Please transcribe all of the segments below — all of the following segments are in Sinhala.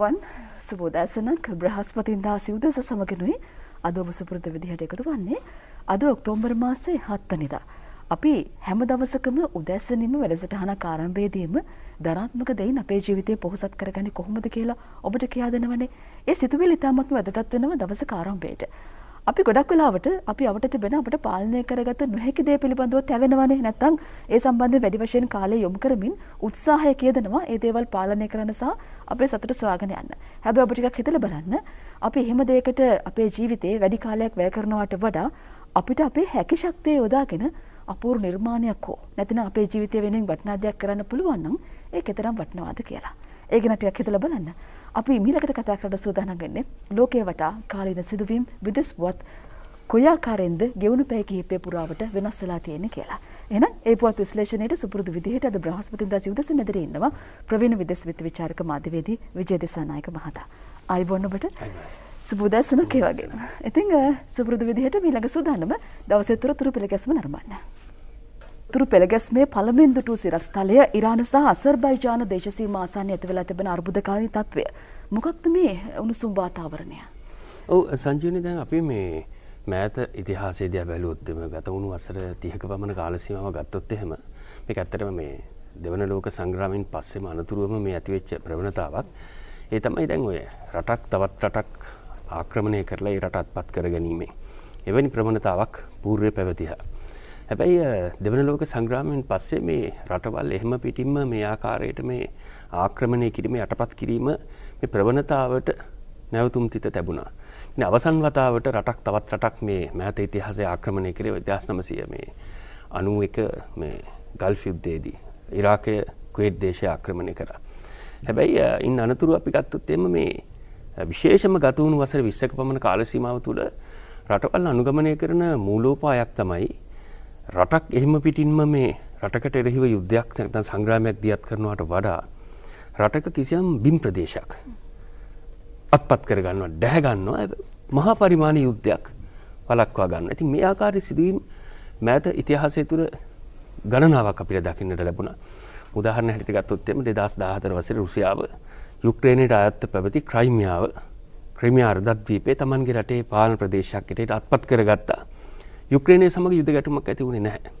වන් සුබෝදෑසනක් බ්‍රහස්පතින්දා සිව්දෙස සමගෙනුයි අද ඔබ සුපුරද විදිහට එකතු වන්නේ අද ඔක්තෝම්බර් මාසේ හත්තනිදා. අපි හැම දවසකම උදැස්සනින්ම වැඩසටහන කාරම්භේදීම ධනාත්මක දෙයින් අපේ ජීවිතය පොහොසත් කරගන්නේ කොහොමද කියලා ඔබට කියා දෙනවනේ ඒ සිතුවිලි ඉතාමත්ම වැදගත් වෙනවා දවස කාරම්භයට. අපි ගොඩක් වෙලාවට අපි අවට තිබෙන අපට පාලනය කරගත නොහැකි දේ පිළිබඳව තැවෙනවනේ නැත්නම් ඒ සම්බන්ධයෙන් වැඩි වශයෙන් කාලය යොමු කරමින් උත්සාහය කියදනවා ඒ දේවල් පාලනය කරන්න සහ අපේ සතුට සොයාගෙන යන්න. හැබැයි ඔබ ටිකක් හිතලා බලන්න අපි එහෙම දෙයකට අපේ ජීවිතේ වැඩි කාලයක් වැය කරනවට වඩා අපිට අපේ හැකි ශක්තිය යොදාගෙන අපූර්ව නිර්මාණයක් හෝ නැතිනම් අපේ ජීවිතය වෙනුවෙන් වටිනා දෙයක් කරන්න පුළුවන් නම් ඒක තරම් වටිනවාද කියලා. ඒ ගැන ටිකක් හිතලා බලන්න. අපි මීළඟට කතා කරන්න සූදානම් වෙන්නේ ලෝකයේ වටා කාලීන සිදුවීම් විදෙස්වත් කොයි ආකාරයෙන්ද ගෙවුණු පැය කිහිපය පුරාවට වෙනස් වෙලා තියෙන්නේ කියලා. එහෙනම් ඒ පුවත් විශ්ලේෂණයට සුපුරුදු විදිහට අද බ්‍රහස්පතින්දා සිවුදස මෙදරේ ඉන්නවා ප්‍රවීණ විදේශ විත්ත විචාරක මාධ්‍යවේදී විජය දිසානායක මහතා. ආයුබෝවන් ඔබට. සුබදසනක් ඒ වගේම. ඉතින් සුපුරුදු විදිහට මීළඟ සූදානම දවසේ තොරතුරු පිළිගැස්ම නරඹන්න. තුරු පෙළගැස්මේ පළමෙන් දුටු සිරස්තලය ඉරාන සහ අසර්බයිජාන දේශසීමා ආසන්නයේ ඇතිවලා තිබෙන අර්බුදකාරී තත්වය. මොකක්ද මේ උණුසුම් වාතාවරණය? ඔව් සංජීවනි දැන් අපි මේ මෑත ඉතිහාසේදය බැලුවොත්තම ගතවුණු අසර තියක පමණ කාලසීමාව ගත්තොත් එහෙම මේ ඇත්තරම මේ දෙවන ලෝක සංග්‍රාමෙන් පස්සෙම අනතුරුවම මේ ඇතිවෙච්ච ප්‍රවණතාවක් ඒ තමයි දැන් ඔය රටක් තවත් රටක් ආක්‍රමණය කරලා ඒ රටත් පත් කර ගැනීමේ එවැනි ප්‍රමණතාවක් පූර්ය පැවතිහ. හැබැයි දෙවන ලෝක සංග්‍රාමයෙන් පස්සේ මේ රටවල් එහෙම පිටින්ම මේ ආකාරයට මේ ආක්‍රමණය කිරීම යටපත් කිරීම මේ ප්‍රවණතාවට නැවතුම් තිත තැබුණා. ඉතින් අවසන් වතාවට රටක් තවත් රටක් මේ මෑත ඉතිහාසය ආක්‍රමණය කරේ 1900 මේ 91 මේ ගල්ෆ් යුද්ධයේදී ඉරාකය කුවේට් දේශය ආක්‍රමණය කරා. හැබැයි ඉන් අනතුරු අපි ගත්තොත් එimhe මේ විශේෂම ගත වුණු වසර 20ක පමණ කාල සීමාව තුළ රටවල් අනුගමනය කරන මූලෝපායක් තමයි රටක් එහෙම පිටින්ම මේ රටකට එරෙහිව යුද්ධයක් නැත්නම් සංග්‍රාමයක් දියත් කරනවට වඩා රටක කිසියම් බිම් ප්‍රදේශයක් අත්පත් කරගන්නවා ඩැහැගන්නවා මහා පරිමාණ යුද්ධයක් වලක්වා ගන්න. ඉතින් මේ ආකාරයේ සිදුවීම් මෑත ඉතිහාසය තුළ ගණනාවක් අපිට දකින්නට ලැබුණා. උදාහරණ හැටියට ගත්තොත් එම 2014 වසරේ රුසියාව යුක්‍රේනයට අයත්ව පැවති ක්‍රයිමියාව ක්‍රිමියා අර්ධද්වීපයේ Tamanගේ රටේ පාලන ප්‍රදේශයක් ඇටයට අත්පත් කරගත්තා. යුක්‍රේනය සමග යුද ගැටුමක් ඇති වුණේ නැහැ.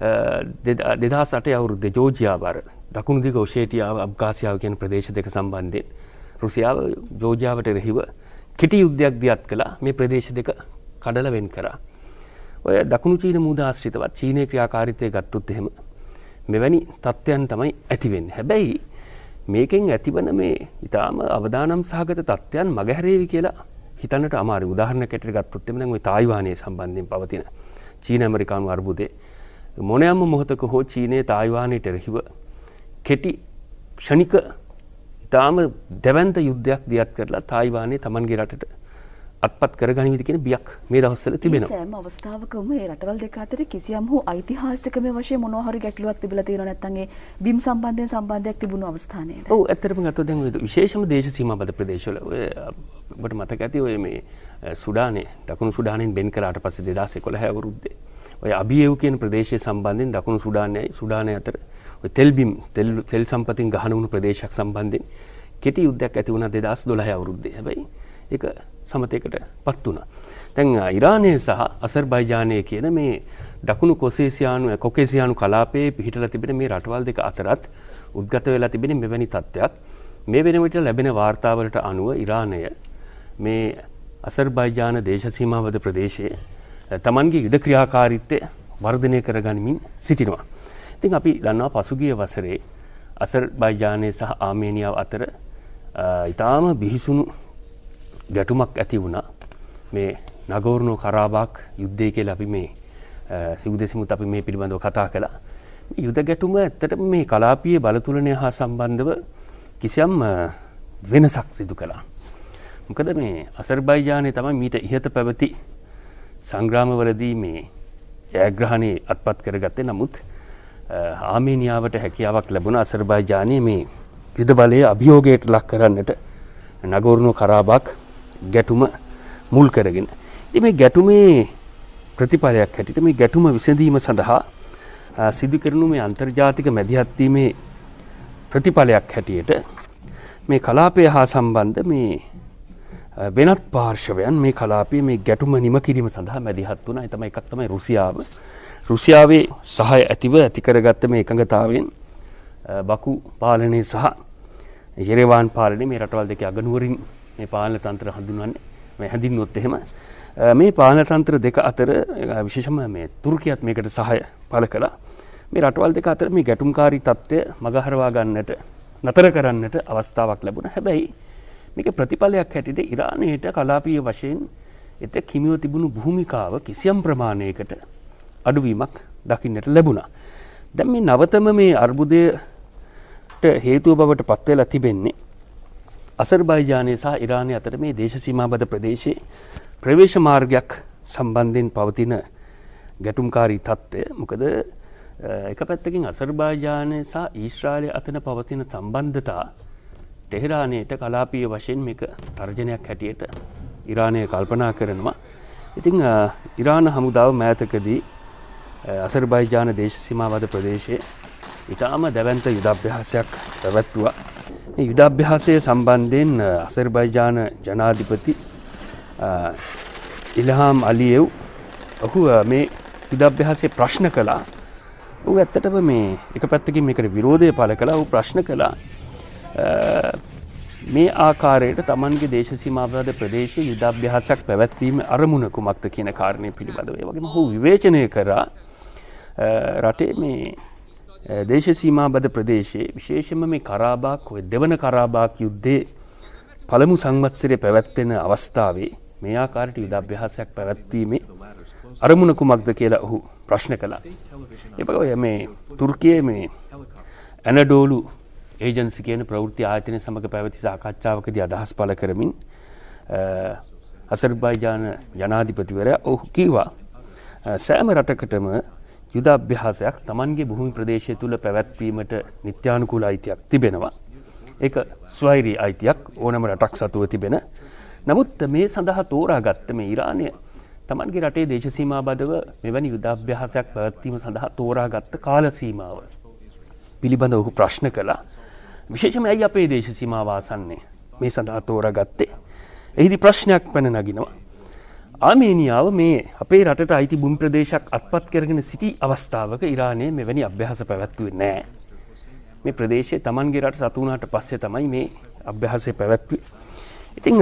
2008 අවුරුද්දේ ජෝර්ජියාව අර දකුණු දිග ඔෂේටියාව අබ්කාසියාව කියන ප්‍රදේශ දෙක සම්බන්ධයෙන් රුසියාව ජෝජාවට එරෙහිව කෙටි යුද්ධයක් දියත් කළා මේ ප්‍රදේශ දෙක කඩල වෙන් කරා. ඔය දකුණු චීන මූදාශ්‍රිතවත් චීනය ක්‍රියාකාරිතය ගත්තොත් එහෙම මෙවැනි තත්ත්වයන් තමයි ඇතිවෙන්. හැබැයි මේකෙන් ඇතිවන මේ ඉතාම අවදානම් සහගත තත්ත්වයන් මගහැරේවි කියලා හිතනට අමාරු උදාහරණ කෙට ගත්තොත්තෙම නම් ওই තායිවානයේ සම්බන්ධයෙන් පවතින චීන ඇමරිකානු අර්බුදේ මොනෑම මොහොතක හෝ චීනයේ තායිවානයට එරෙහිව කෙටි ක්ෂණික ඉතාම දැවන්ත යුද්ධයක් දියත් කරලා තායිවානය තමන්ගේ රටට අත්පත් කරගනිවිද කියෙන බියක් මේ දවස්සල තිබෙන සෑම අවස්ථාවකම මේ රටවල් දෙක අතර කිසියම් හෝ ඓතිහාසිකම වශයෙන් මොනවාහරි ගැටලුවක් තිබිලා තියෙනවා නැත්නම් ඒ බිම් සම්බන්ධයෙන් සම්බන්ධයක් තිබුණු අවස්ථානේ ඔව් ඇත්තටම ගත්තොත් දැන් විශේෂම දේශ සීමාබද්ධ ප්‍රදේශවල ඔය ඔබට මතක ඇති ඔය මේ සුඩානේ දකුණු සුඩානෙන් බෙන් කරාට පස්සේ 2011 අවුරුද්දේ ඔය අබියව් කියන ප්‍රදේශය සම්බන්ධයෙන් දකුණු සුඩානයයි සුඩානය අතර තෙල්බිම් තෙල් සම්පතින් ගහනවුණු ප්‍රදේශයක් සම්බන්ධෙන් කෙටි යුද්ධයක් ඇති වුණ දෙදස් දොළහ අවුරුද්ධ හැබයි එක සමතයකට පත් වුණ. තැන් ඉරානය සහ අසර්බයිජානය කියන මේ දකුණු කොසේසියානු කොකේසියානු කලාපයේ පිහිටල තිබෙන මේ රටවල් දෙක අතරත් උද්ගත වෙලා තිබෙන මෙවැනි තත්ත්වයක් මේ වෙනවිට ලැබෙන වාර්තාවලට අනුව ඉරාණය මේ අසර්බයිජාන දේශසීමාවද ප්‍රදේශයේ තමන්ගේ යුද ක්‍රියාකාරිත්තය වර්ධනය කරගනිමින් සිටිනවා. ඉතින් අපි දන්නවා පසුගිය වසරේ අසර් බයිජානය සහ ආමේනියාව අතර ඉතාම බිහිසුණු ගැටුමක් ඇති වුණා මේ නගෝරණෝ කරාබාක් යුද්ධය කියල අපි මේ සිවදෙසිමුත් අපි මේ පිළිබඳව කතා කළා යුද ගැටුම ඇත්තට මේ කලාපයේ බලතුලනය හා සම්බන්ධව කිසියම් වෙනසක් සිදු කළා. මොකද මේ අසර්බයිජානය තමයි මීට ඉහත පැවති සංග්‍රාමවලදී මේ ජයග්‍රහණය අත්පත් කරගත්තේ නමුත් ආමේනියාවට හැකියාවක් ලැබුණ අසර්බයිජානයේ මේ යුද බලය අභියෝගයට ලක් කරන්නට නගෝරුණු කරාබක් ගැටුම මුල් කරගෙන. ඉතින් මේ ගැටුමේ ප්‍රතිඵලයක් හැටියට මේ ගැටුම විසඳීම සඳහා සිදු කරනු මේ අන්තර්ජාතික මැදිහත්වීමේ ප්‍රතිඵලයක් හැටියට මේ කලාපය හා සම්බන්ධ මේ වෙනත් පාර්ශවයන් මේ කලාපයේ මේ ගැටුම නිම කිරීම සඳහා මැදිහත් වුණා. ඒ තමයි එකක් තමයි රුසියාව රුසියාවේ සහය ඇතිව ඇතිකරගත්ත මේ එකඟතාවෙන් බකු පාලනය සහ ජෙරවාන් පාලනේ මේ රටවල් දෙක අගනුවරින් මේ පාලන තන්ත්‍ර හඳුන්වන්නේ මේ හැඳින්වොත් එහෙම මේ පාලන තන්ත්‍ර දෙක අතර විශේෂම මේ තුර්කියත් මේකට සහය පළ කළා මේ රටවල් දෙක අතර මේ ගැටුම්කාරී තත්ත්වය මගහරවා ගන්නට නතර කරන්නට අවස්ථාවක් ලැබුණා හැබැයි මේක ප්‍රතිඵලයක් හැටියට ඉරානයට කලාපීය වශයෙන් එතෙක් හිමිව තිබුණු භූමිකාව කිසියම් ප්‍රමාණයකට අඩුවීමක් දකින්නට ලැබුණා. දැන් මේ නවතම මේ අර්බුදයට හේතුව බවට පත්වෙලා තිබෙන්නේ අසර්බයිජානය සහ ඉරානය අතර මේ දේශ සීමාබද ප්‍රදේශයේ ප්‍රවේශ මාර්ගයක් සම්බන්ධයෙන් පවතින ගැටුම්කාරී තත්ත්වය මොකද එක පැත්තකින් අසර්බාජානය සහ ඊශ්‍රාලය අතන පවතින සම්බන්ධතා ටෙහෙරානයට කලාපීය වශයෙන් මේක තර්ජනයක් හැටියට ඉරානය කල්පනා කරනවා. ඉතිං ඉරාණ හමුදාව මෑතකදී අසර්බයිජාන දේශ සීමාවද ප්‍රදේශයේ ඉතාම දැවන්ත යුදභ්‍යහාසයක් පැවැත්තුවා. මේ යුදභ්‍යහාසය සම්බන්ධයෙන් අසර්බයිජාන ජනාධිපති ඉලහාම් අලියව් ඔහු මේ යුදභ්‍යහාසේ ප්‍රශ්න කළා ඌ ඇත්තටම මේ එක පැත්තකින් මේකට විරෝධය පල කලා ඌ ප්‍රශ්න කළා මේ ආකාරයට තමන්ගේ දේශසීමාවද ප්‍රදේශ යුදභ්‍යහසක් පැවැත්වීම අරමුණ කුමක්ත කියන කාරණය පිළිබඳව වගේම හෝ විවේචනය කරා රටේ මේ දේශ සීමාබද ප්‍රදේශයේ විශේෂම මේ කරාබාක් ඔය දෙවන කරාබාක් යුද්ධේ පළමු සංවත්සරය පැවැත්වෙන අවස්ථාවේ මේ ආකාරයට යුදභ්‍යාසයක් පැවැත්වීමේ අරමුණ කුමක්ද කියලා ඔහු ප්‍රශ්න කළා. එපක ඔය මේ තුර්කියේ මේ ඇනඩෝලු ඒජන්සි කියන ප්‍රවෘත්ති ආයතනය සමඟ පැවති සාකච්ඡාවකදී අදහස් පළ කරමින් අසර්බයිජාන ජනාධිපතිවරයා ඔහු කීවා සෑම රටකටම යුදභ්‍යාසයක් තමන්ගේ බොහමි ප්‍රදේශය තුළ පැවැත්වීමට නිත්‍යානුකූල අයිතියක් තිබෙනවා. එක ස්වෛරී අයිතියක් ඕනම රටක් සතුව තිබෙන. නමුත් මේ සඳහා තෝරාගත්ත මේ ඉරාණය තමන්ගේ රටේ දේශසීමා බදව මෙවැනි යුදභ්‍යාසයක් පැවැත්වීම සඳහා තෝරාගත්ත කාලසීමාව. පිළිබඳ ඔහු ප්‍රශ්න කළා. විශේෂම ඇයි අපේ දේශසීමාවාසන්නේ මේ සඳහා තෝරගත්තේ. එහිදි ප්‍රශ්නයක් පැන නගිනවා. ආමේනියාව මේ අපේ රටට අයිති බුම් ප්‍රදේශයක් අත්පත් කරගෙන සිටි අවස්ථාවක ඉරානය මෙවැනි අභ්‍යහස පැවැත්වුවේ නෑ. මේ ප්‍රදේශය තමන්ගේ රට සතුනාට පස්සේ තමයි මේ අභ්‍යහසය පැවැත්වේ. ඉතිං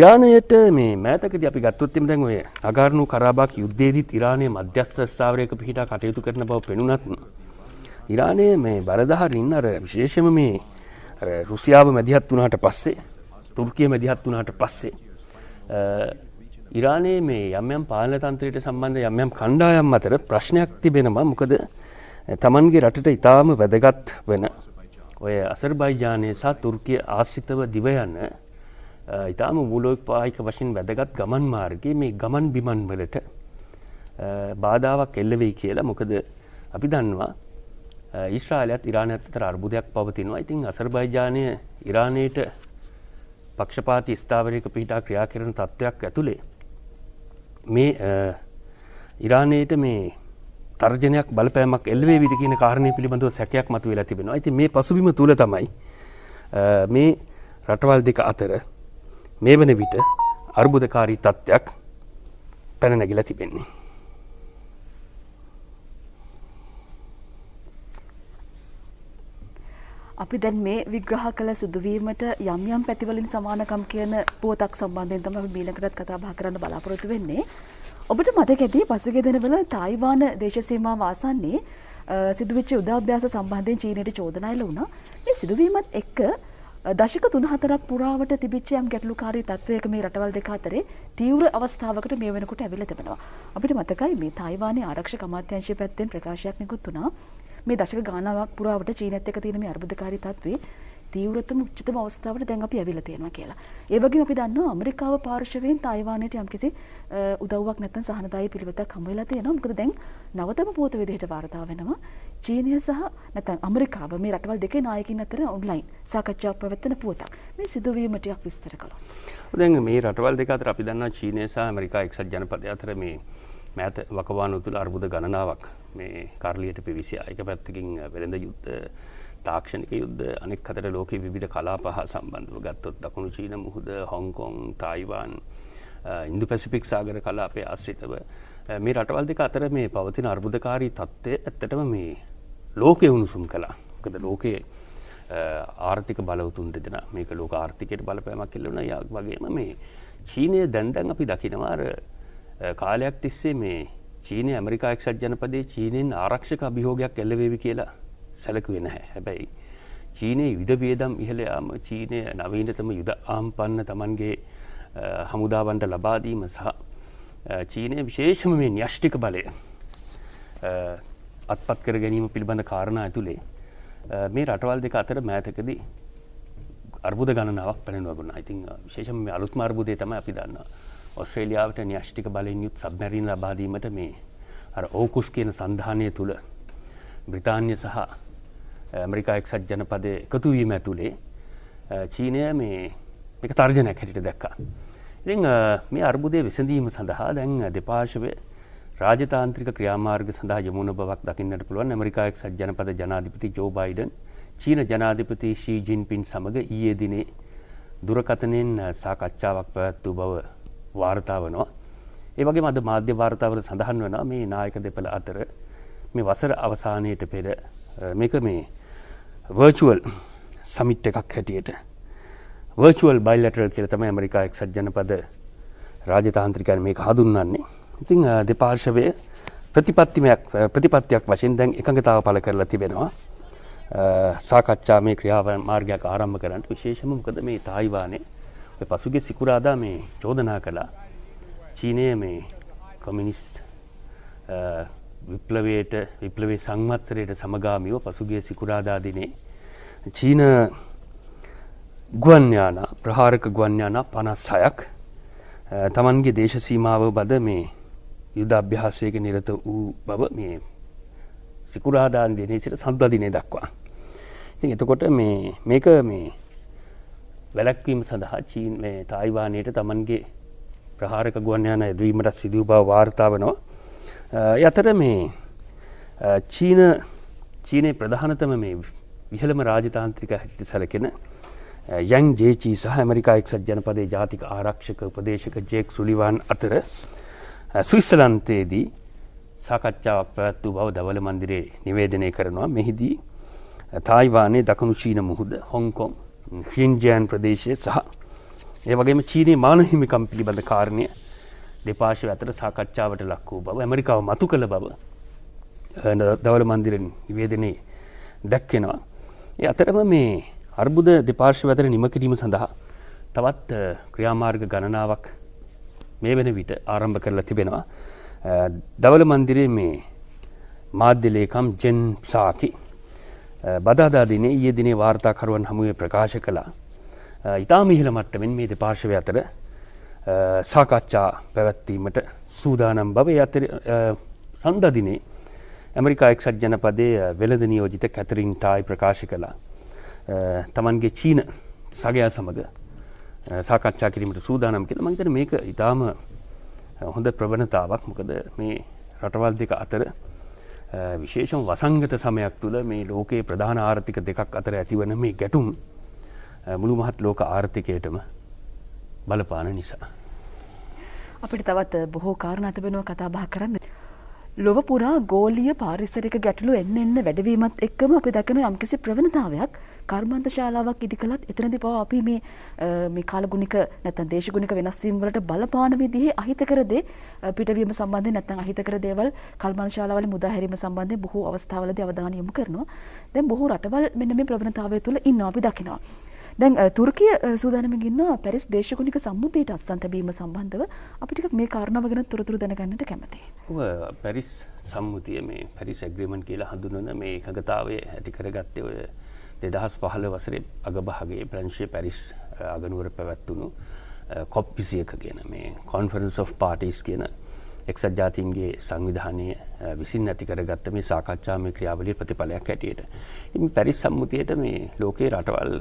ඉරානයට මේ මෑතකද අපි ගත්තොත්තම දැන් ඔය අගාරණු කරාබාක් යුද්ධේදී ඉරානය මධ්‍යස්ථ ස්ථාවරයක පිහිටා කටයුතු කරන බව පෙනුනත්න. ඉරානය මේ බරදහරින් අර විශේෂම මේ රුසියාව මැදිහත් වනාට පස්සේ තුර්කය මැදිහත් වනාට පස්සේ ඉරානයේ මේ යම්යම් පාලන තන්ත්‍රයට සම්බන්ධ යම්යම් කණ්ඩායම් අතර ප්‍රශ්නයක් තිබෙනවා මොකද තමන්ගේ රටට ඉතාම වැදගත් වෙන ඔය අසර්බයිජානය සහ තුර්කිය ආශ්‍රිතව දිවයන්න ඉතාම වූලෝක් පාහික වශයෙන් වැදගත් ගමන් මාර්ගයේ මේ ගමන් බිමන් වලට බාධාවක් එල්ලවෙයි කියලා මොකද අපි දන්නවා ඊශ්‍රාලයත් ඉරාණයත් අතර අර්බුදයක් පවතිනවා. ඉතින් අසර්බයිජානය ඉරානයට පක්ෂපාති ස්ථාවරයක පිහිටා ක්‍රියා කරන තත්ත්වයක් ඇතුළේ මේ ඉරානයට මේ තර්ජනයක් බලපෑමක් එල්වේ විට කියන කාරණය පිළිබඳව සැකයක් මතු වෙලා තිබෙනවා ඇති මේ පසුබිම තුළ තමයි මේ රටවල් දෙක අතර මේ වන විට අර්බුදකාරී තත්ත්වයක් පැන නැගිලා තිබෙන්නේ අපි දැන් මේ විග්‍රහ කළ සිදුවීමට යම් යම් පැතිවලින් සමානකම් කියන පුවතක් සම්බන්ධයෙන් තමයි අපි මීළඟටත් කතා බහ කරන්න බලාපොරොත්තු වෙන්නේ. ඔබට මතක ඇති පසුගිය දිනවල තායිවාන දේශ සීමාව ආසන්නයේ සිදුවෙච්ච යුදාභ්‍යාස සම්බන්ධයෙන් චීනයට චෝදනා එළ වුණා. මේ සිදුවීමත් එක්ක දශක 3-4ක් පුරාවට තිබිච්ච යම් ගැටලුකාරී තත්වයක මේ රටවල් දෙක අතරේ තීව්‍ර අවස්ථාවකට මේ වෙනකොට ඇවිල්ලා තිබෙනවා. අපිට මතකයි මේ තායිවානයේ ආරක්ෂක අමාත්‍යාංශය පැත්තෙන් ප්‍රකාශයක් නිකුත් වුණා. මේ දශක ගානාවක් පුරාවට චීනත් එක තියෙන මේ අර්බුදකාරී තත්ත්වේ තීව්‍රතම උච්චතම අවස්ථාවට දැන් අපි ඇවිල්ලා තියෙනවා කියලා. ඒ වගේම අපි දන්නවා ඇමරිකාව පාර්ශවයෙන් තායිවානයට යම්කිසි උදව්වක් නැත්නම් සහනදායී පිළිවෙතක් හමු වෙලා තියෙනවා. මොකද දැන් නවතම පුවත විදිහට වාර්තා වෙනවා චීනය සහ නැත්නම් ඇමරිකාව මේ රටවල් දෙකේ නායකින් අතර ඔන්ලයින් සාකච්ඡාවක් පැවැත්වෙන පුවතක්. මේ සිදුවීම ටිකක් විස්තර කළොත්. දැන් මේ රටවල් දෙක අතර අපි දන්නවා චීනය සහ ඇමරිකා එක්සත් ජනපදය අතර මේ මෑත වකවානුතුල අර්බුද ගණනාවක් මේ කරලියට පිවිසියා එක පැත්තකින් වෙළඳ යුද්ධ තාක්ෂණක යුද්ධ අනෙක් අතට ලෝක විධ කලා පහ සම්බන්ධව ගත්තොත් දකුණු චීන මුහුද හොංකොන් තයිවාන් ඉන්දු පැසිපික් සාගර කලාපේ ආශ්‍රිතව මේ රටවල් දෙක අතර මේ පවතින අර්බුදකාරී තත්ත්වය ඇත්තටම මේ ලෝකය උණුසුම් කලා කද ලෝකයේ ආර්ථික බලවතුන් දෙදෙන මේක ලෝක ආර්ථිකයට බලපෑමක් කෙල්ලන යක් වගේම මේ චීනය දැන්දැන් අපි දකිනවාර කාලයක් තිස්සේ මේ චීනය ඇමරිකා එක්සත් ජනපදේ චීනයෙන් ආරක්ෂක අභිහෝගයක් එල්ලවේවි කියලා සැලකුවේ නැහැ. හැබැයි චීනයේ යුද වියදම් ඉහළ යාම චීනය නවීනතම යුද ආම්පන්න Tamanගේ හමුදාවන්ට ලබා දීම සහ චීනය විශේෂම මේ න්‍යෂ්ටික බලය අත්පත් කර ගැනීම පිළිබඳ කාරණා ඇතුලේ මේ රටවල් දෙක අතර මෑතකදී අර්බුද ගණනාවක් පැන වගුණා. ඉතින් විශේෂම මේ අලුත්ම අර්බුදය තමයි අපි දන්නවා. ඔස්ට්‍රේලියාවට න්‍යෂ්ටික බලෙන් යුත් සබ්මැරීන් ලබාදීමට මේ අර ඕකුස් කියන සන්ධානය තුළ බ්‍රිතාන්‍ය සහ ඇමරිකා එක්සත් ජනපද එකතුවීම ඇතුළේ චීනය මේ එක තර්ජනයක් හැටිට දැක්කා. ඉති මේ අර්බුදය විසඳීම සඳහා දැන් දෙපාශව රාජතාන්ත්‍රික ක්‍රියාමාර්ග සඳහා යමුණ බවක් දකින්නට පුළුවන් ඇමරිකාක් සජ්ජනපද ජනාධිපති ජෝබයිඩන් චීන ජනාධිපති ශීජින් පින් සමඟ ඊයේ දිනේ දුරකතනෙන් සාකච්ඡාවක් පැවැත්වූ බව වාර්තා වනවා. ඒ වගේම අද මාධ්‍ය වාර්තාවල සඳහන් වෙනවා මේ නායක දෙපළ අතර මේ වසර අවසානයට පෙර මේක මේ වර්චුවල් සමිට් එකක් හැටියට වර්චුවල් බයිලටරල් කියල තම ඇමරිකා එක්සත් ජනපද රාජතාන්ත්‍රිකයන් මේක හඳුන්වන්නේ. ඉතිං දෙපාර්ශවය ප්‍රතිපත්තිමයක් ප්‍රතිපත්තියක් වශයෙන් දැන් එකඟතාව පළ කරලා තිබෙනවා. සාකච්ඡා මේ ක්‍රියාව මාර්ගයක් ආරම්භ කරන්න විශේෂම මොකද මේ තායිවානේ පසුගේ සිකුරාදා මේ චෝදනා කළා චීනය මේ කොමිනිස්ට විප්ලවයට විප්ලවේ සංවත්සරයට සමගාමිව පසුගේ සිකුරාදා දිනේ චීන ගුවන්්‍යාන ප්‍රහාරක ගුවන්්‍යාන පනස් සයක් තමන්ගේ දේශසීමාව බද මේ යුද අභ්‍යාසයක නිරත වූ බව මේ සිකුරාදාන් දිනේ සිට සද්දදිනේ දක්වා ඉතින් එතකොට මේ මේක මේ වැලැක්වීම සඳහා චීන් මේ තායිවානයට තමන්ගේ ප්‍රහාරක ගුවන්යන ඇදවීමට සිදුව බව වාර්තාවනවා යතර මේ චීන චීනය ප්‍රධානතම මේ විහළම රාජතාන්ත්‍රික හැටි සැලකෙන යන් ජේචී සහ ඇමරිකා එක්සත් ජනපදේ ජාතික ආරක්ෂක උපදේශක ජෙක් සුලිවන් අතර ස්විස්සලන්තයේදී සාකච්ඡාවක් පැවැත් වූ බව දවල මන්දිරේ නිවේදනය කරනවා මෙහිදී තායිවානයේ දකුණු චීන මුහුද හොංකොන් ෆින්ජයන් ප්‍රදේශය සහ ඒ වගේම චීනයේ මානහිමිකම් පිළිබඳ කාරණය දෙපාශව අතර සාකච්ඡාවට ලක් වූ බව ඇමරිකාව මතු කළ බව දවල මන්දිරෙන් නිවේදනයේ දැක්කෙනවා. ඒ අතරම මේ අර්බුද දෙපාර්ශව අතර නිම කිරීම සඳහා තවත් ක්‍රියාමාර්ග ගණනාවක් මේ වෙන විට ආරම්භ කරලා තිබෙනවා. දවල මන්දිරේ මේ මාධ්‍යලේකම් ජෙන් සාකි බදාදා දිනේ ඊයේ දිනේ වාර්තාකරුවන් හමුවේ ප්‍රකාශ කළා. ඉතාම ඉහළ මට්ටමින් මේ දෙපාර්ශව අතර සාකච්ඡා පැවැත්වීමට සූදානම් බව අතර සන්දා දිනේ ඇමරිකා එක්සත් ජනපදයේ වෙළඳ නියෝජිත කැතරින් ටායි ප්‍රකාශ කළා. තමන්ගේ චීන සගයා සමග සාකච්ඡා කිරීමට සූදානම් කියලා මං හිතන්නේ මේක ඊටාම හොඳ ප්‍රවණතාවක්. මොකද මේ රටවල් දෙක අතර විශේෂන් වසංගත සමයක් තුළ මේ ලෝකයේ ප්‍රධාන ආර්ථික දෙකක් අතර ඇතිවන මේ ගැටුම් මුළු මහත් ලෝක ආර්ථිකයටම බලපාන නිසා. අපිට තවත් බොහෝ කාරණ අතිබෙනුව කතා බා කරන්න. ලොව පුරා ගෝලිය පාරිසරික ගැටලු එන්න එන්න වැඩවීමත් එක්කම අපි දකින යම්කිසි ප්‍රවණතාවයක් කර්මන්ත ශාලාවක් ඉදි කළත් එතනදී පවා අපි මේ මේ කාලගුණික නැත්නම් දේශගුණික වෙනස් වීම වලට බලපාන විදිහේ අහිතකර දේ පිටවීම සම්බන්ධයෙන් නැත්නම් අහිතකර දේවල් කර්මන්ත ශාලාවල මුදා හැරීම සම්බන්ධයෙන් බොහෝ අවස්ථාවලදී අවධානය යොමු කරනවා. දැන් බොහෝ රටවල් මෙන්න මේ ප්‍රවණතාවය තුළ ඉන්නවා අපි දකිනවා. දැන් තුර්කිය සූදානමින් ඉන්නවා පැරිස් දේශගුණික සම්මුතියට අත්සන් තැබීම සම්බන්ධව අපි ටිකක් මේ කාරණාව ගැන තොරතුරු දැනගන්නට කැමතියි. ඔව් පැරිස් සම්මුතිය මේ පැරිස් ඇග්‍රීමන්ට් කියලා හඳුන්වන මේ එකගතාවය ඇති කරගත්තේ ඔය දෙදහස් පහළ වසරේ අගභාගේ ප්‍රංශය පැරිස් අගනුවර පැවැත්වුණු කොප්පිසියක ගෙන මේ කොන්ෆරන්ස් of පාටිස් කියන එක්සත් ජාතින්ගේ සංවිධානය විසින් ඇතිකර ගත්ත මේ සාකච්ඡා මේ ක්‍රියාවලිය ප්‍රතිඵලයක් ඇටියට. ඉන් පැරිස් සම්මුතියට මේ ලෝකයේ රටවල්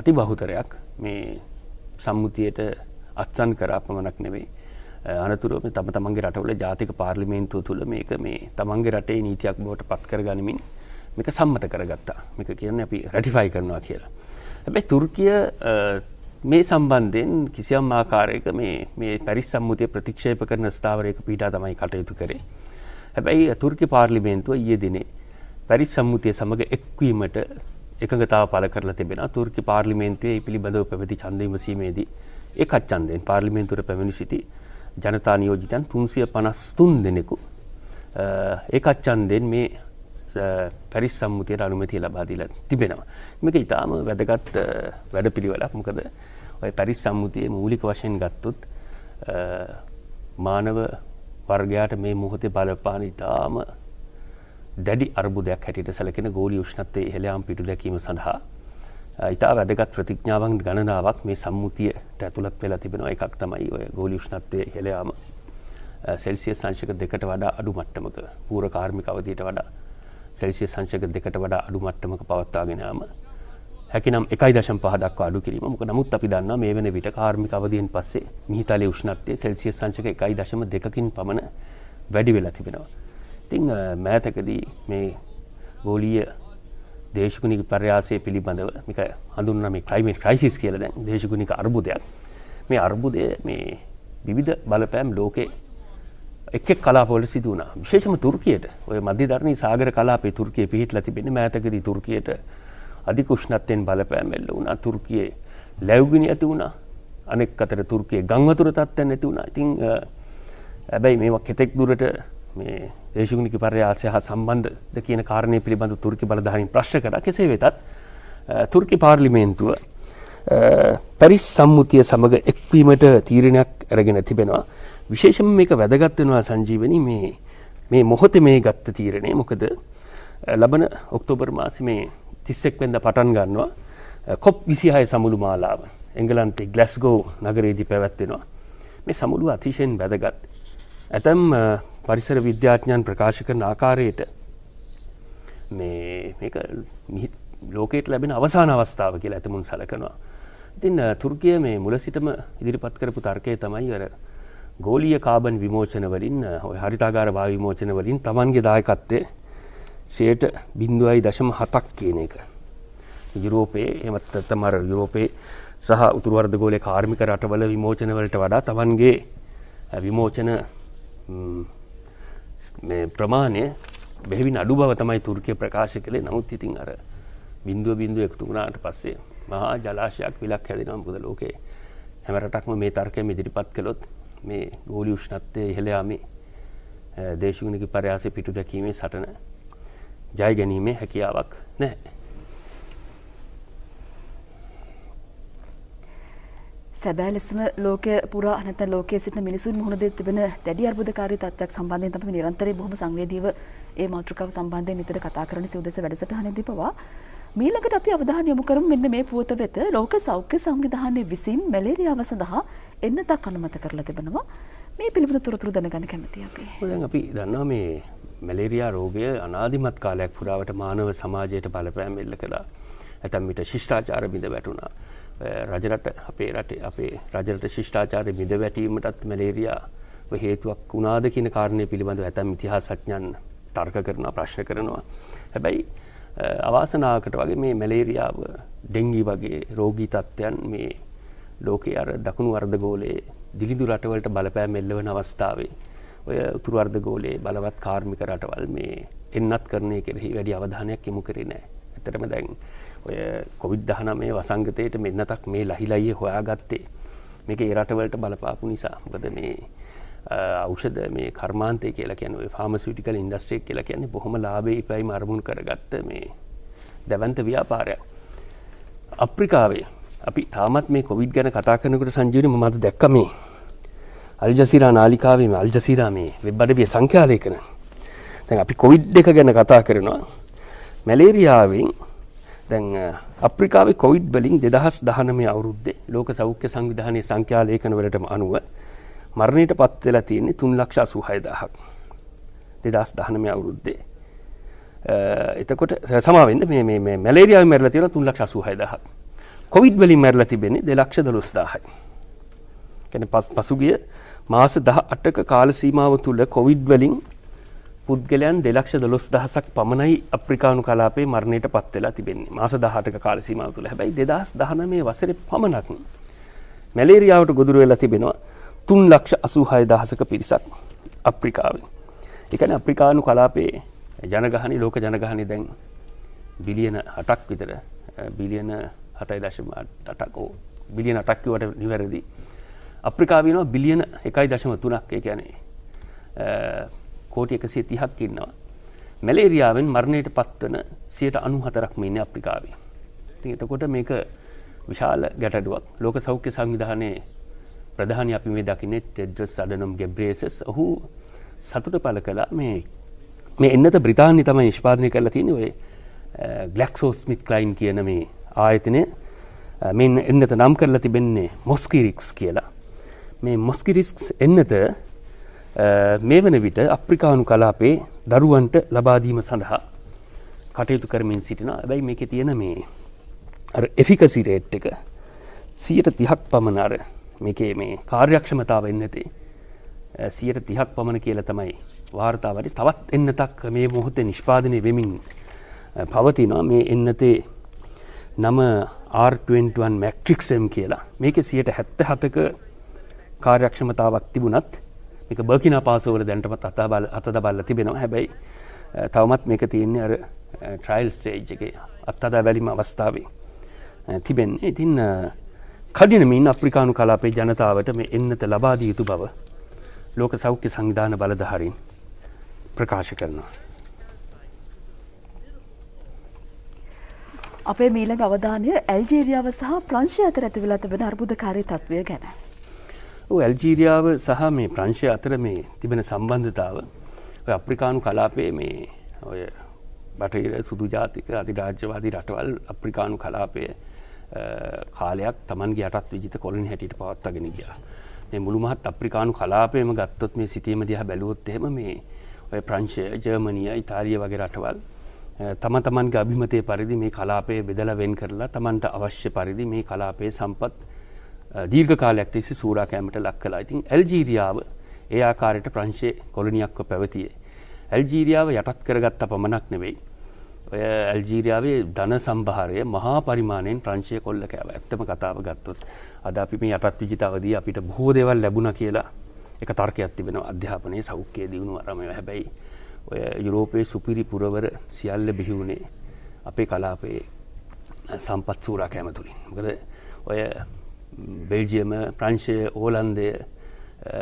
අති බහුතරයක් මේ සම්මුතියට අත්සන් කරා පමණක් නෙවෙයි අනතුරුව තම තමන්ගේ රටවල ජාතික පාර්ලිමේන්තුව තුළ මේක මේ තමන්ගේ රටේ නීතියක් බවට පත් කර ගනිමින් මේක සම්මත කරගත්තා මේක කියන්නේ අපි රැටිෆයි කරනවා කියලා. හැබැයි තුර්කිය මේ සම්බන්ධයෙන් කිසියම් ආකාරයක මේ මේ පැරිස් සම්මුතිය ප්‍රතික්ෂේප කරන ස්ථාවරයක පීඩා තමයි කටයුතු කරේ. හැබැයි තුර්කි පාර්ලිමේන්තුව ඊයේ දිනේ පැරිස් සම්මුතිය සමග එක්වීමට එකඟතාව පළ කරලා තිබෙනවා. තුර්කි පාර්ලිමේන්තුවේ මේ පිළිබඳව පැවති ඡන්ද විමසීමේදී ඒකත් ඡන්දයෙන් පාර්ලිමේන්තුවට පැමිණි සිටි ජනතා නියෝජිතයන් 353 දෙනෙකු ඒකත් ඡන්දයෙන් මේ පැරිස් සම්මුතියට අනුමැති ලබා දීලා තිබෙනවා. මේක ඉතාම වැදගත් වැඩපිළිවෙලක්. මොකද ඔය පැරිස් සම්මුතියේ මූලික වශයෙන් ගත්තොත් මානව වර්ගයාට මේ මොහොතේ බලපාන ඉතාම දැඩි අර්බුදයක් හැටියට සැලකෙන ගෝලීය උෂ්ණත්වයේ ඉහළ යාම් පිටු දැකීම සඳහා ඉතා වැදගත් ප්‍රතිඥාවන් ගණනාවක් මේ සම්මුතියට ඇතුළත් වෙලා තිබෙනවා එකක් තමයි ඔය ගෝලීය උෂ්ණත්වයේ ඉහළ යාම සෙල්සියස් අංශක දෙකට වඩා අඩු මට්ටමක පූර්ව කාර්මික අවධියට වඩා සැල්සිය සංශක දෙකට වඩා අඩු මට්ටමක පවත්වාගෙනම හැකිනම් එකයි දශම් පහදක් අඩු කිරීම මොක නමුත් අපි දන්න මේ වෙන විට කාර්මික අවධයෙන් පස්සේ මිහිතලය උෂ්ණත්තය සෙල්සිය සංශක එකයි දශම දෙකින් පමණ වැඩි වෙලා තිබෙනවා. ඉතිං මෑතකදී මේ ගෝලීය දේශගුණික පර්යාසය පිළිබඳව මික හඳුන්න මේ ක්‍රයිමට ක්‍රයිසිස් කියල දැන් දේශගුණික අර්බුදයක් මේ අර්බුදය මේ විවිධ බලපෑම් ලෝකේ එක් කලාපොල සිදුවනා විශේෂම තුර්කයට ඔය මධ්‍යධරණී සාගර කලාපේ තුර්කයේ පිහිටලා තිබෙන මෑතකදී තුර්කයට අධිකුෂ්ණත්වයෙන් බලපෑමෙල්ල වුණා තුර්කියේ ලැබ්ගිනි ඇති වුණා අනෙක් අතර තුර්කයේ ගංවතුර තත්ත්වය නැති වුණා ඉතින් හැබැයි මේවා කෙතෙක් දුරට මේ දේශගුණික පර්යාසය හා සම්බන්ධද කියන කාරණය පිළිබඳ තුර්කි බලධාරින් ප්‍රශ්න කර කෙසේ වෙතත් තුර්කි පාර්ලිමේන්තුව පැරිස් සම්මුතිය සමඟ එක්වීමට තීරණයක් ඇරගෙන තිබෙනවා විශේෂම මේක වැදගත් වෙනවා සංජීවනි මේ මේ මොහොතේ මේ ගත්ත තීරණය මොකද ලබන ඔක්තෝබර් මාසේ මේ 31 වෙනිදා පටන් ගන්නවා COP 26 සමුළු මාලාව එංගලන්තයේ ග්ලැස්ගෝ නගරයේදී පැවැත්වෙනවා. මේ සමුළුව අතිශයෙන් වැදගත්. ඇතැම් පරිසර විද්‍යාඥයන් ප්‍රකාශ කරන ආකාරයට මේ ලෝකයට ලැබෙන අවසාන අවස්ථාව කියලා ඇතමුන් සලකනවා. ඉතින් තුර්කිය මේ මුල සිටම ඉදිරිපත් කරපු තර්කය තමයි අර ගෝලිය කාබන් විමෝචනවලින් ඔය හරිතාගාර භාව විමෝචනවලින් තමන්ගේ දායකත්තේ සයට බින්දුවයි දශම හතක් කියන එක. යුරෝපයේ එමත් තමර යුරෝපයේ සහ උතුරවර්ද ගෝලය කාර්මික රටවල විමෝචනවලට වඩා තමන්ගේ විමෝචන ප්‍රමාණය බැවින් අඩු බව තමයි තුර්කය ප්‍රකාශ කළේ නමුත් ඉතින් අර බින්දුව බින්දුව එකතු වුණාට පස්සේ මහා ජලාශයක් විලක් හැදෙනවා මොකද ලෝකේ හැම රටක්ම මේ තර්කය ඉදිරිපත් කළොත් මේ ගෝලි උෂ්ණත්වය ඉහළයාමේ දේශගුණික පරයාසය පිටු දැකීමේ සටන ජය ගැනීමේ හැකියාවක් නැහැ. සැබෑ ලෙසම ලෝකය පුරා නැත ලෝකයේ සිට මිනිසුන් මුහුණ දෙ තිබෙන දැඩි අර්බුදකාරී තත්ත්වයක් සම්බන්ධයෙන් තමයි නිරන්තරයෙන් බොහොම සංවේදීව ඒ මාතෘකාව සම්බන්ධයෙන් නිතර කතා කරන සිවුදෙස වැඩසටහනේදී පවා මීළඟට අපි අවධානය යොමු කරමු මෙන්න මේ පුවත වෙත ලෝක සෞඛ්‍ය සංවිධානයේ විසින් මැලේරියාව සඳහා එන්න දක් අනුමත කරලා තිබෙනවා මේ පිළිබඳ තොරතුරු දැනගන්න කැමතියි අපි. දැන් අපි දන්නවා මේ මැලේරියා රෝගය අනාදිමත් කාලයක් පුරාවට මානව සමාජයට බලපෑම් එල්ල කළා. ඇතැම් විට ශිෂ්ටාචාර බිඳ වැටුණා. රජරට අපේ රටේ අපේ රජරට ශිෂ්ටාචාරය බිඳ වැටීමටත් මැලේරියා හේතුවක් වුණාද කියන කාරණය පිළිබඳව ඇතැම් ඉතිහාසඥයන් තර්ක කරනවා ප්‍රශ්න කරනවා. හැබැයි අවාසනාවකට වගේ මේ මැලේරියාව ඩෙංගි වගේ රෝගී තත්ත්වයන් මේ ලෝකයේ අර දකුණු අර්ධගෝලයේ දිලිඳු රටවලට බලපෑම් එල්ලවන අවස්ථාවේ ඔය උතුරු අර්ධගෝලයේ බලවත් කාර්මික රටවල් මේ එන්නත් කරණය කෙරෙහි වැඩි අවධානයක් යොමු කරේ නැහැ. ඇත්තටම දැන් ඔය කොවිඩ්-19 වසංගතයේට මෙන්නතක් මේ ලහිලයියේ හොයාගත්තේ මේක ඒ රටවලට බලපාපු නිසා. මොකද මේ ඖෂධ මේ කර්මාන්තය කියලා කියන්නේ ඔය ෆාමසිටිකල් ඉන්ඩස්ට්‍රි කියලා කියන්නේ බොහොම ලාභේ ඉපැයිම අරමුණු කරගත්ත මේ දැවන්ත ව්‍යාපාරයක්. අප්‍රිකාවේ අපි තාමත් මේ කොවිඩ් ගැන කතා කරනකට සංජීවනම මත දැක්ක මේ අල්ජසිරා නාලිකාවේම අල්ජසිරා මේ වෙබ්බඩිය සංඛ්‍යාලයකන දැන් අපි කොවිඩ් එක ගැන කතා කරනවා මැලේරියාවෙන් දැන් අප්‍රිකාවේ කොවිඩ් වලින් දෙදහස් දහනමය අවුරුද්දේ ලෝක සෞඛ්‍ය සංවිධානය සංඛ්‍යාලේකන වලටම අනුව මරණයට පත් වෙලා තියෙන්නේ තුන් ලක්ෂ අසූහය දහක් දෙදස් දහනමය අවුරුද්දේ එතකොට සමාවෙන්න මේ මැලේරියාව මැරලා තියෙන තුන් ලක්ෂ අසූහය දහක් කොවිඩ් වලින් මැරලා තිබෙන්නේ දෙලක්ෂ දොළොස්දාහයි. කැන පස් පසුගිය මාස දහ අටක කාල සීමාව තුළ කොවිඩ් වලින් පුද්ගලයන් දෙලක්ෂ දොළොස් දහසක් පමණයි අප්‍රිකානු කලාපේ මරණයට පත් වෙලා තිබෙන්නේ මාස දහටක කාල සීමාව තුළ හැබැයි දෙදස් දහනමේ වසර පමණක් මැලේරියාවට ගොදුරු වෙලා තිබෙනවා තුන් ලක්ෂ අසූහය දහසක පිරිසක් අප්‍රිකාවෙන්. එකන අප්‍රිකානු කලාපේ ජනගහනි ලෝක ජනගහනි දැන් බිලියන හටක් විතර බිලියන හතයි දශම අටකෝ බිලියන අටක්කවට නිවැරදි. අප්‍රිකාවනවා බිලියන එකයි දශම තුනක් ඒ ගැනේ කෝටි එකසිේ තිහක් ඉන්නවා. මැලේරියාවෙන් මරණයට පත්වන සියට අනු හතරක් මෙන්න අප්‍රිකාවේ. ති එතකොට මේක විශාල ගැටඩුවක් ලෝක සෞඛ්‍ය සංවිධානයේ ප්‍රධාන අපි මේ දකිනෙ ටෙඩ්‍රස් අඩනම් ගෙබ්‍රේසස් ඔහු සතුට පල කලා මේ මේ එන්නත බ්‍රතාානි තමයි නිෂ්පාදනය කරලා තියෙනවේ ගලක්ෂෝස්මිත් කලයින් කියන මේ ආයතනය මෙන් එන්නත නම් කරලා තිබෙන්නේ මොස්කිරික්ස් කියලා. මේ මොස්කිරික්ස් එන්නත මේ වන විට අප්‍රිකානු කලාපේ දරුවන්ට ලබාදීම සඳහා කටයුතු කරමින් සිටින ඇබැයි මේක තියෙන මේ එෆිකසිරේට් එක සියට තිහක් පමණර මේකේ මේ කාර්යක්ෂමතාව එන්නතේ සියට තිහක් පමණ කියල තමයි වාර්තාවට තවත් එන්නතක් මේ මොහොතේ නිෂ්පාදනය වෙමින් පවතිනවා මේ එන්නතේ නම R21 මැක්ට්‍රික්සම් කියලා මේක සියට හැත්ත හතක කාර්යක්ෂමතාවක් තිබුණත් එක බර්කිනා පාසවල දැන්ටමත් අතාබල අතද බල්ල තිබෙනවා හැබැයි තවමත් මේක තියන්නේ අර ට්‍රයිල් ස්ටේජ් එක අත්තදා බැලිම අවස්ථාවේ තිබෙන්නේ ඉතින් කඩිනමින් අප්‍රිකානු කලාපේ ජනතාවට මේ එන්නත ලබාදිය යුතු බව ලෝක සෞඛ්‍ය සංවිධාන බලධහරින් ප්‍රකාශ කරනවා. අපේ මීළඟ අවධානය ඇල්ජීරියාව සහ ප්‍රංශය අතර ඇතිවෙලා තිබෙන අර්බුදකාරී තත්ත්වය ගැන. ඇල්ජීරියාව සහ මේ ප්‍රංශය අතර මේ තිබෙන සම්බන්ධතාව අප්‍රිකානු කලාපයේ මේ ඔය බටහිර සුදු ජාතික අධිරාජ්‍යවාදී රටවල් අප්‍රිකානු කලාපය කාලයක් තමන්ගේ යටත් විජිත කොලින් හැටියට පවත්වගෙන ගියා. මේ මුළුමහත් අප්‍රිකානු කලාපයම ගත්තොත් මේ සිතීම දිහා බැලුවොත් එහෙම මේ ඔය ප්‍රංශය ජර්මනිය ඉතාලිය වගේ රටවල් තම තමන්ගේ අභිමතය පරිදි මේ කලාපය බෙදල වෙන් කරලා තමන්ට අවශ්‍ය පරිදි මේ කලාපයේ සම්පත් දීර්ඝ කාලයක් තිස්සේ සූරාකෑමට ලක් කලා ඉතින් ඇල්ජීරියාව ඒ ආකාරයට ප්‍රංශය කොලනියක්ව පැවතියේ. ඇල්ජීරියාව යටත් කරගත්ත පමණක් නෙවෙයි. ඔය ඇල්ජීරියාවේ ධන සම්භාරය මහා පරිමාණයෙන් ප්‍රංශය කොල්ල කෑව ඇත්තම කතාව ගත්තොත් අද අපි මේ යටත් විජිතාවදී අපිට බොහෝ දේවල් ලැබුණ කියලා එක තර්කයක් තිබෙන අධ්‍යාපනයේ සෞඛ්‍යය දියුණු අරමය හැබැයි ඔය යුරෝපයේ සුපිරි පුරවර සියල්ල බිහිවුණේ අපේ කලාපයේ සම්පත් සූරා කෑම තුළින් මකද ඔය බෙල්ජියම ප්‍රංශය ඕලන්දය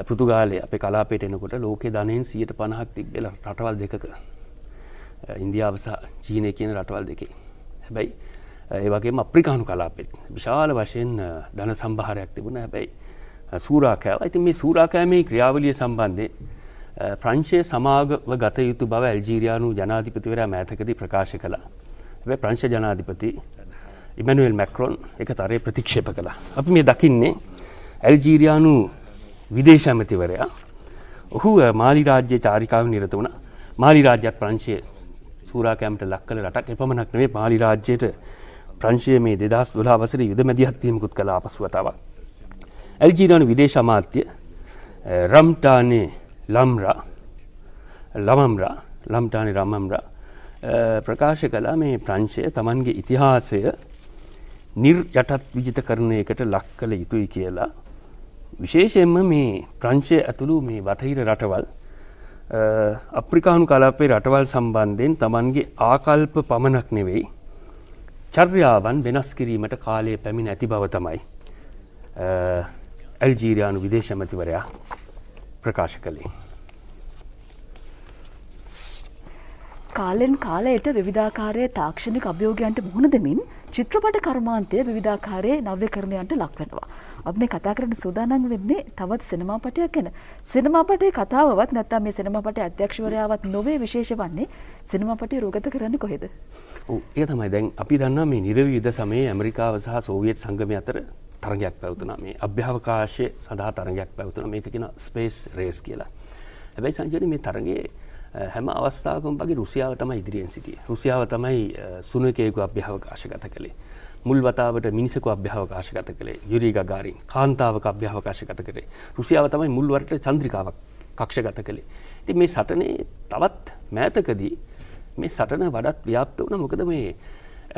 පෘතුගාලය අප කලාපේට එනකොට ලෝකේ ධනයෙන් සියට පණහක් තිබ්බෙල රටවල් දෙකක ඉන්දියාවස චීනය කියන රටවල් දෙකේ හැබැයි ඒ වගේ අප්‍රිකානු කලාපෙත් විශාල වශයෙන් ධන සම්භාරයක් තිබුණ හැබැයි සූරාකෑව ඇති මේ සූරාකෑමේ ක්‍රියාවලිය සම්බන්ධය ප්‍රංශයේ සමාගව ගත යුතු බව ඇල්ජීරයානු ජනාධිපතිවරයා මෑතකදී ප්‍රකාශ කළා. හැබැයි ප්‍රංශ ජනාධිපති ඉමනුවෙල් මැක්රොන් එක තරයේ ප්‍රතික්ෂේප කළා. අපි මේ දකින්නේ ඇල්ජීරයානු විදේශ ඇමතිවරයා ඔහු මාලි රාජ්‍ය චාරිකාව නිරත වුණ මාලි රාජ්‍යත් ප්‍රංශයේ සූරාකෑමට ලක් කළ රටක් එපමණක් නෙවෙයි මාලි රාජ්‍යයට ප්‍රංශයේ මේ 2012 වසරේ යුද මැදිහත්වීමකුත් කළා පසු වතාවක්. ඇල්ජීරියානු විදේශ අමාත්‍ය රම්ටානේ ලම්රා ලවම්රා ලම්ටානි රමම්රා ප්‍රකාශ කලා මේ ප්‍රංශය තමන්ගේ ඉතිහාසය නිර් යටත් විජිතකරණයකට ලක් කළ යුතුයි කියලා. විශේෂයෙන්ම මේ ප්‍රංශය ඇතුළු මේ බටහිර රටවල් eh, අප්‍රිකානු කලාපේ රටවල් සම්බන්ධයෙන් තමන්ගේ ආකල්ප පමණක් නෙවෙයි චර්යාවන් වෙනස් කිරීමට කාලය පැමිණ ඇති බව තමයි eh, ඇල්ජීරයානු විදේශමතිවරයා ප්‍රකාශ කළේ. කාලෙන් කාලයට විවිධාකාරයේ තාක්ෂණික අභියෝගයන්ට මුහුණ දෙමින් චිත්‍රපට කර්මාන්තය විවිධාකාරයේ නව්‍යකරණයන්ට ලක්වෙනවා. අපි මේ කතා කරන සූදානම් වෙන්නේ තවත් සිනමාපටයක් ගැන. සිනමාපටයේ කතාවවත් නැත්නම් මේ සිනමාපටයේ අධ්‍යක්ෂවරයාවත් නොවේ විශේෂ වන්නේ සිනමාපටය රූගත කරන්නේ කොහෙද? ඔව් ඒක තමයි දැන් අපි දන්නවා මේ නිර්විවිධ සමයේ ඇමරිකාව සහ සෝවියට් සංගමය අතර තරගයක් පැවතුන මේ අභ්‍යවකාශය සඳහා තරගයක් පැවතුන මේක කියෙන ස්පේස් රේස් කියලා. හැබැයි සංජන මේ තරගේ හැම අවස්ථාකම වගේ රුසියාව තමයි ඉදිරියෙන් සිටිය. රුසියාව තමයි සුනකයෙකු අභ්‍යවකාශගත කළේ. මුල් වතාවට මිනිසකු අභ්‍යාවකාශගත කළේ යුරී ගාරින් කාන්තාවක අභ්‍යාවකාශගත කරේ රුසියාව තමයි මුල්වරට චන්ද්‍රිකාවක් කක්ෂගත කළේ. ති මේ සටනේ තවත් මෑතකදී මේ සටන වඩත් ව්‍යාප්ත වන මොකද මේ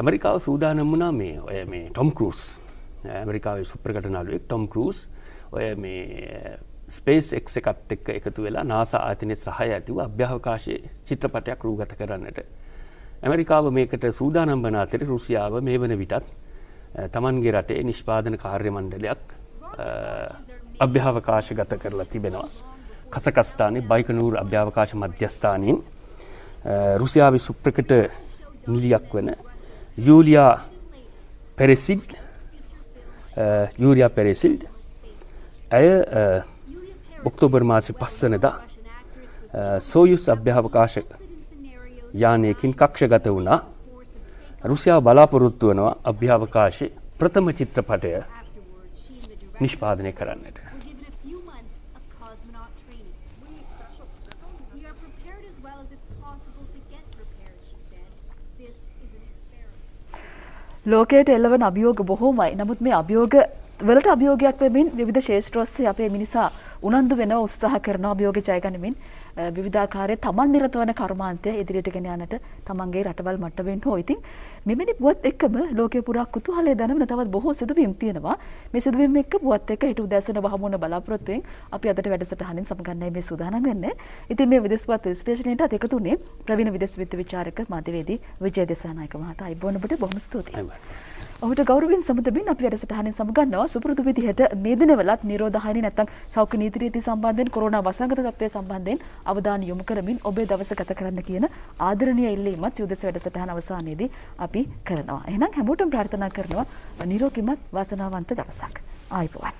ඇමරිකාව සූදානම් වුණා මේ ඔය මේ ටොම් කරුස් ඇමරිකාවේ සුප්‍රකටනාලුවෙක් ටොම් කරස් ඔය මේ ස්පේස් eh, එක් එකත් එක්ක එකතු වෙලා නාස ආතිනය සහය ඇතිව අභ්‍යහකාශයේ චිත්‍රපටයක් රූගත කරන්නට. ඇමරිකාව මේකට සූදානම් වන අතර රුසියාව මේ වන විටත් තමන්ගේ eh, රටේ නිෂ්පාදන කාර්ය මණ්ඩලයක් eh, අභ්‍යාවකාශ ගත කරලා තිබෙනවා. කසකස්ථානයේ බයිකනූර් අභ්‍යාවකාශ මධ්‍යස්ථානයෙන් රුසියාවේ සුප්‍රකට නිලියක් වන යූලියා පෙරෙසිඩ් යූරියා පෙරේසිල්ඩ් ඇය ඔක්තෝබර් මාසි පස්සනදා සෝයුස් අභ්‍යාවකාශ යානයකින් කක්ෂගත වුණා රුසියාව බලාපොරොත්තු වනවා අභ්‍යාවකාශයේ ප්‍රථම චිත්‍රපටය නිෂ්පාදනය කරන්නට ලෝකයට එල්ලවන අභියෝග බොහෝමයි. නමුත් මේ අභියෝග වලට අභියෝගයක් වෙමින් විවිධ ශේෂ්ත්‍රස්සේ අපේ මිනිසා උනන්දු වෙනවා උත්සාහ කරනවා අභියෝග ජයගනිමින් විවිධාකාරයේ තමන් නිරත වන කර්මාන්තය ඉදිරියට ගෙන යන්නට තමන්ගේ රටවල් මට්ටමින් හෝ ඉතින් මෙවැනි පුවත් එක්කම ලෝකේ පුරා කුතුහලය දනවන තවත් බොහෝ සිදුවීම් තියෙනවා. මේ සිදුවීම් එක්ක පුවත් එක්ක හිට උදෑසන වහමුණ බලාපොරොත්තුෙන් අපි අදට වැඩසටහනින් සමගන්නයි මේ සූදානම් වෙන්නේ. ඉතින් මේ විදේශ පුවත් විශ්ලේෂණයට එකතු වුණේ ප්‍රවීණ විදේශ විද්‍යාචාර්ය මාධ්‍යවේදී විජය දේසානායක මහතා. අයිබෝන ඔබට බොහොම ස්තුතියි. ඔහුට ගෞරවයෙන් සමුදමින් අපි වැඩසටහනෙන් සමුගන්නවා සුපුරුදු විදිහට මේ දිනවලත් නිරෝධහානි නැත්නම් සෞඛ්‍ය නීති රීති සම්බන්ධයෙන් කොරෝනා වසංගත තත්ත්වය සම්බන්ධයෙන් අවධානය යොමු කරමින් ඔබේ දවස ගත කරන්න කියන ආදරණීය ඉල්ලීමත් යුදෙස් වැඩසටහන අවසානයේදී අපි කරනවා. එහෙනම් හැමෝටම ප්‍රාර්ථනා කරනවා නිරෝගීමත් වාසනාවන්ත දවසක්. ආයිබෝවන්.